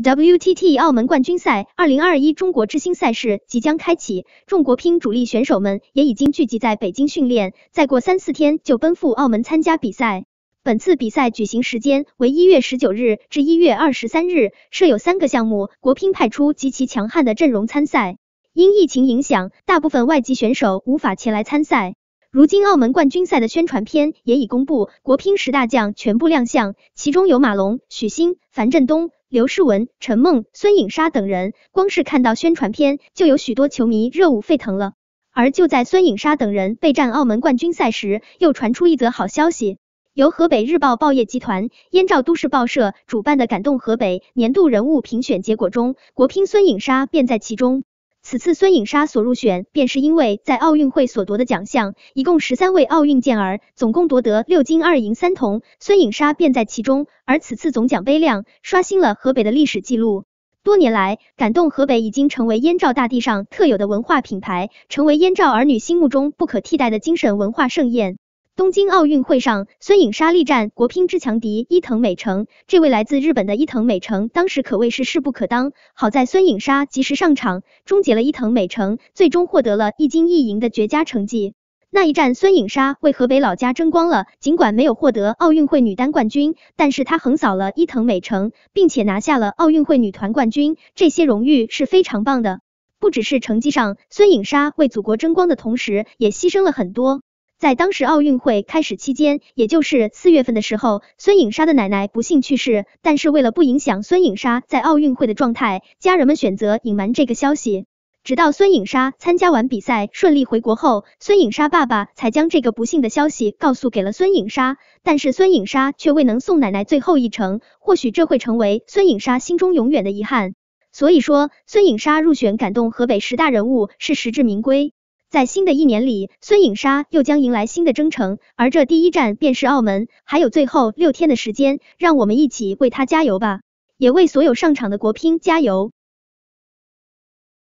WTT 澳门冠军赛，二零二一中国之星赛事即将开启，中国乒主力选手们也已经聚集在北京训练，再过三四天就奔赴澳门参加比赛。本次比赛举行时间为一月十九日至一月二十三日，设有三个项目，国乒派出极其强悍的阵容参赛。因疫情影响，大部分外籍选手无法前来参赛。如今澳门冠军赛的宣传片也已公布，国乒十大将全部亮相，其中有马龙、许昕、樊振东、刘诗雯、陈梦、孙颖莎等人。光是看到宣传片，就有许多球迷热舞沸腾了。而就在孙颖莎等人备战澳门冠军赛时，又传出一则好消息：由河北日报报业集团燕赵都市报社主办的感动河北年度人物评选结果中，国乒孙颖莎便在其中。此次孙颖莎所入选，便是因为在奥运会所夺的奖项，一共十三位奥运健儿，总共夺得六金二银三铜，孙颖莎便在其中。而此次总奖杯量刷新了河北的历史记录。多年来，感动河北已经成为燕赵大地上特有的文化品牌，成为燕赵儿女心目中不可替代的精神文化盛宴。东京奥运会上，孙颖莎力战国乒之强敌伊藤美诚。这位来自日本的伊藤美诚当时可谓是势不可当。好在孙颖莎及时上场，终结了伊藤美诚，最终获得了一金一银的绝佳成绩。那一战，孙颖莎为河北老家争光了。尽管没有获得奥运会女单冠军，但是她横扫了伊藤美诚，并且拿下了奥运会女团冠军。这些荣誉是非常棒的。不只是成绩上，孙颖莎为祖国争光的同时，也牺牲了很多。在当时奥运会开始期间，也就是四月份的时候，孙颖莎的奶奶不幸去世。但是为了不影响孙颖莎在奥运会的状态，家人们选择隐瞒这个消息。直到孙颖莎参加完比赛顺利回国后，孙颖莎爸爸才将这个不幸的消息告诉给了孙颖莎。但是孙颖莎却未能送奶奶最后一程，或许这会成为孙颖莎心中永远的遗憾。所以说，孙颖莎入选感动河北十大人物是实至名归。在新的一年里，孙颖莎又将迎来新的征程，而这第一站便是澳门。还有最后六天的时间，让我们一起为她加油吧，也为所有上场的国乒加油。